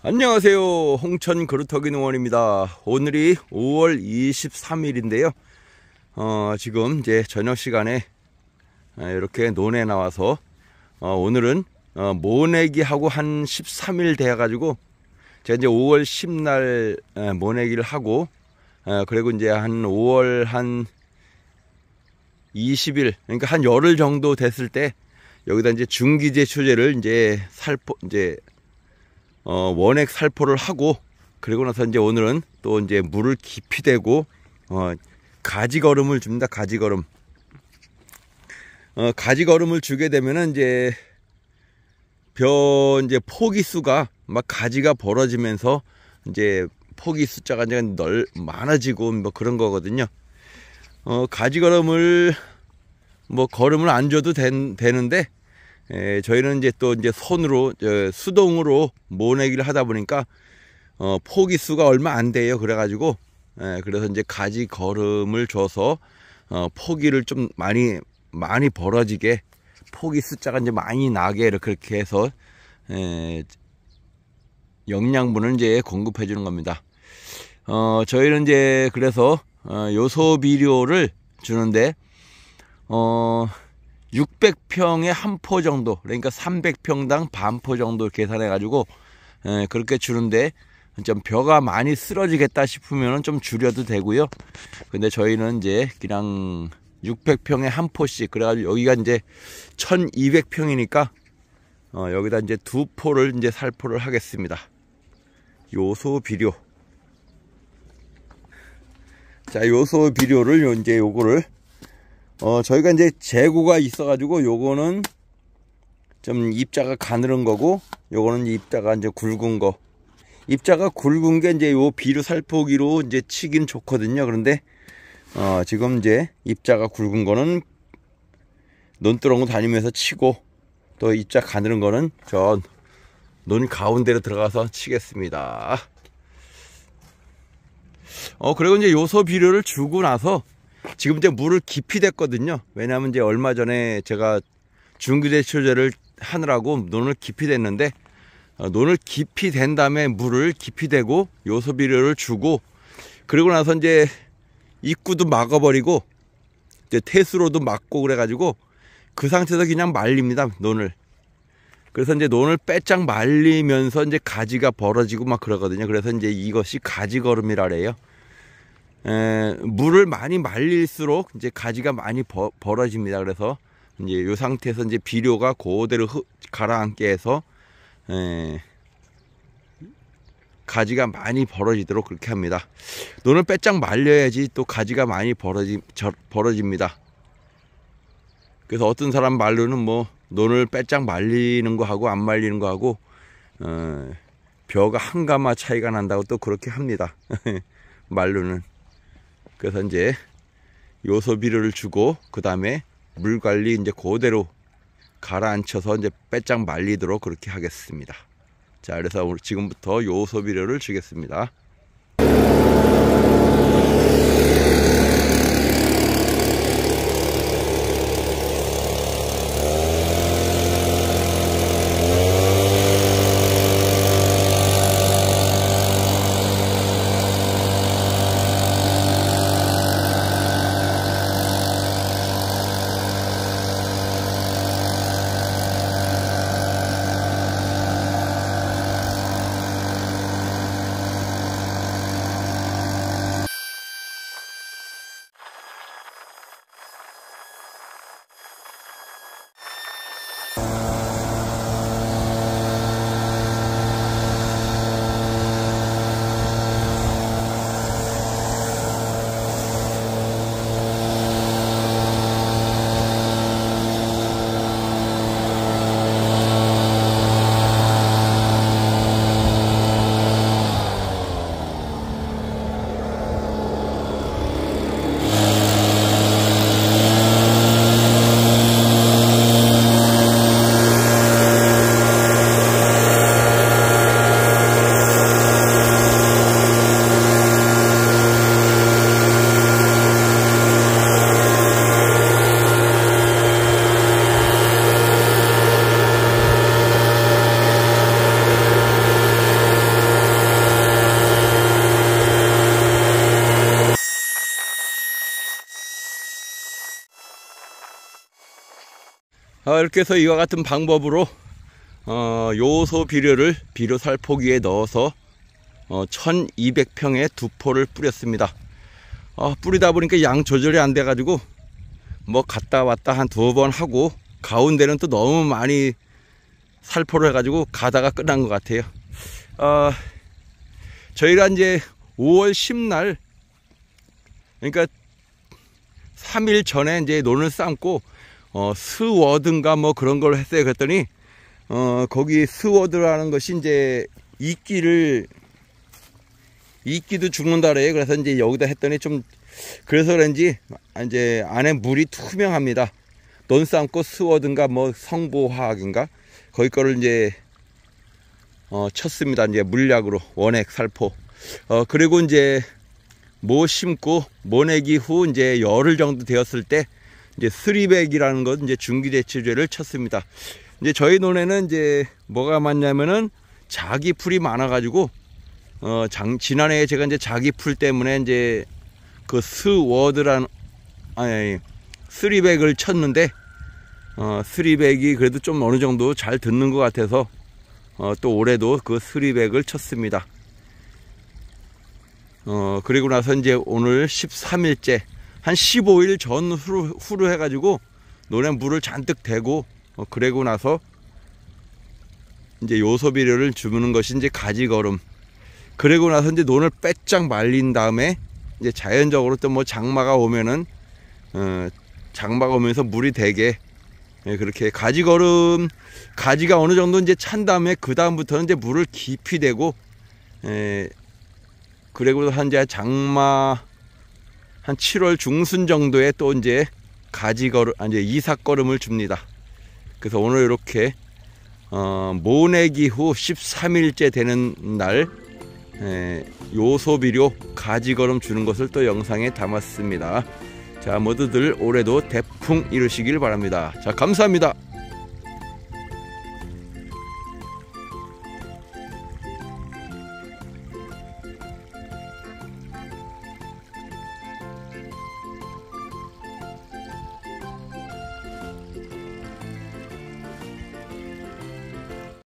안녕하세요 홍천 그루터기 농원입니다 오늘이 5월 23일인데요 어, 지금 이제 저녁 시간에 아, 이렇게 논에 나와서 어, 오늘은 어, 모내기하고 한 13일 돼 가지고 제가 이제 5월 10날 모내기를 하고 어, 그리고 이제 한 5월 한 20일 그러니까 한 열흘 정도 됐을 때 여기다 이제 중기제 초제를 이제 살포 이제 어, 원액 살포를 하고 그리고 나서 이제 오늘은 또 이제 물을 깊이 대고 어, 가지걸음을 줍니다. 가지걸음. 어, 가지걸음을 주게 되면은 이제 벼 이제 포기 수가 막 가지가 벌어지면서 이제 포기 숫자가 이제 넓 많아지고 뭐 그런 거거든요. 어, 가지걸음을 뭐 걸음을 안 줘도 된, 되는데 에, 예, 저희는 이제 또 이제 손으로 저, 수동으로 모내기를 하다 보니까 어, 포기 수가 얼마 안 돼요. 그래가지고 에, 예, 그래서 이제 가지 걸음을 줘서 어, 포기를 좀 많이 많이 벌어지게 포기 숫자가 이제 많이 나게 이렇게 해서 에, 예, 영양분을 이제 공급해 주는 겁니다. 어, 저희는 이제 그래서 어, 요소 비료를 주는데 어, 600평에 한포 정도 그러니까 300평당 반포 정도 계산해 가지고 예, 그렇게 주는데 좀 벼가 많이 쓰러지겠다 싶으면 좀 줄여도 되고요 근데 저희는 이제 그냥 600평에 한 포씩 그래가지고 여기가 이제 1200평이니까 어, 여기다 이제 두 포를 이제 살포를 하겠습니다 요소 비료 자 요소 비료를 이제 요거를 어, 저희가 이제 재고가 있어가지고 요거는 좀 입자가 가늘은 거고 요거는 입자가 이제 굵은 거 입자가 굵은 게 이제 요 비료 살포기로 이제 치긴 좋거든요 그런데 어, 지금 이제 입자가 굵은 거는 논두렁 다니면서 치고 또 입자 가늘은 거는 전 논 가운데로 들어가서 치겠습니다 어 그리고 이제 요소 비료를 주고 나서 지금 이제 물을 깊이 댔거든요. 왜냐하면 이제 얼마 전에 제가 중기대출제를 하느라고 논을 깊이 댔는데 어, 논을 깊이 댄 다음에 물을 깊이 대고 요소비료를 주고 그리고 나서 이제 입구도 막아버리고 이제 테스로도 막고 그래가지고 그 상태에서 그냥 말립니다 논을 그래서 이제 논을 빼짝 말리면서 이제 가지가 벌어지고 막 그러거든요 그래서 이제 이것이 가지걸음이라래요 에, 물을 많이 말릴수록 이제 가지가 많이 버, 벌어집니다. 그래서 이제 요 상태에서 이제 비료가 그대로 흐, 가라앉게 해서 에, 가지가 많이 벌어지도록 그렇게 합니다. 노을 빼짝 말려야지 또 가지가 많이 벌어지, 저, 벌어집니다. 그래서 어떤 사람 말로는 뭐 논을 빼짝 말리는 거 하고 안 말리는 거 하고 어, 벼가 한 가마 차이가 난다고 또 그렇게 합니다. 말로는. 그래서 이제 요소 비료를 주고 그 다음에 물 관리 이제 그대로 가라앉혀서 이제 빼짝 말리도록 그렇게 하겠습니다. 자, 그래서 지금부터 요소 비료를 주겠습니다. 어, 이렇게 해서 이와 같은 방법으로 어, 요소 비료를 비료 살포기에 넣어서 어, 1200평에 두포를 뿌렸습니다 어, 뿌리다 보니까 양 조절이 안돼 가지고 뭐 갔다 왔다 한 두 번 하고 가운데는 또 너무 많이 살포를 해 가지고 가다가 끝난 것 같아요 어, 저희가 이제 5월 10날 그러니까 3일 전에 이제 논을 삶고 어, 스워드인가 뭐 그런 걸 했어요. 그랬더니 어, 거기 스워드라는 것이 이제 이끼를 이끼도 죽는다 래요 그래서 이제 여기다 했더니 좀 그래서 그런지 이제 안에 물이 투명합니다. 논삼꽃 스워드인가 뭐 성보화학인가 거기 거를 이제 어, 쳤습니다. 이제 물약으로 원액 살포. 어, 그리고 이제 뭐 심고 모내기 후 이제 열흘 정도 되었을 때 이제 쓰리백이라는 것 이제 중기대출죄를 쳤습니다. 이제 저희 논에는 이제 뭐가 맞냐면은 자기 풀이 많아가지고 어, 장, 지난해에 제가 이제 자기 풀 때문에 이제 그 스워드란 아 아니 쓰리백을 쳤는데 어, 쓰리백이 그래도 좀 어느 정도 잘 듣는 것 같아서 어, 또 올해도 그 쓰리백을 쳤습니다. 어, 그리고 나서 이제 오늘 13일째 한 15일 전 후로, 후로 해가지고 노래 물을 잔뜩 대고 어, 그리고 나서 이제 요소비료를 주는 것이 이제 가지걸음 그리고 나서 이제 논을 빼짝 말린 다음에 이제 자연적으로 또 뭐 장마가 오면은 어, 장마가 오면서 물이 되게 예, 그렇게 가지 걸음 가지가 어느 정도 이제 찬 다음에 그 다음부터는 이제 물을 깊이 대고 예, 그리고 한 이제 장마 한 7월 중순 정도에 또 이제 가지 걸음 아, 이제 이삭 걸음을 줍니다. 그래서 오늘 이렇게 어, 모내기 후 13일째 되는 날 에, 요소비료 가지 걸음 주는 것을 또 영상에 담았습니다. 자 모두들 올해도 대풍 이루시길 바랍니다. 자 감사합니다.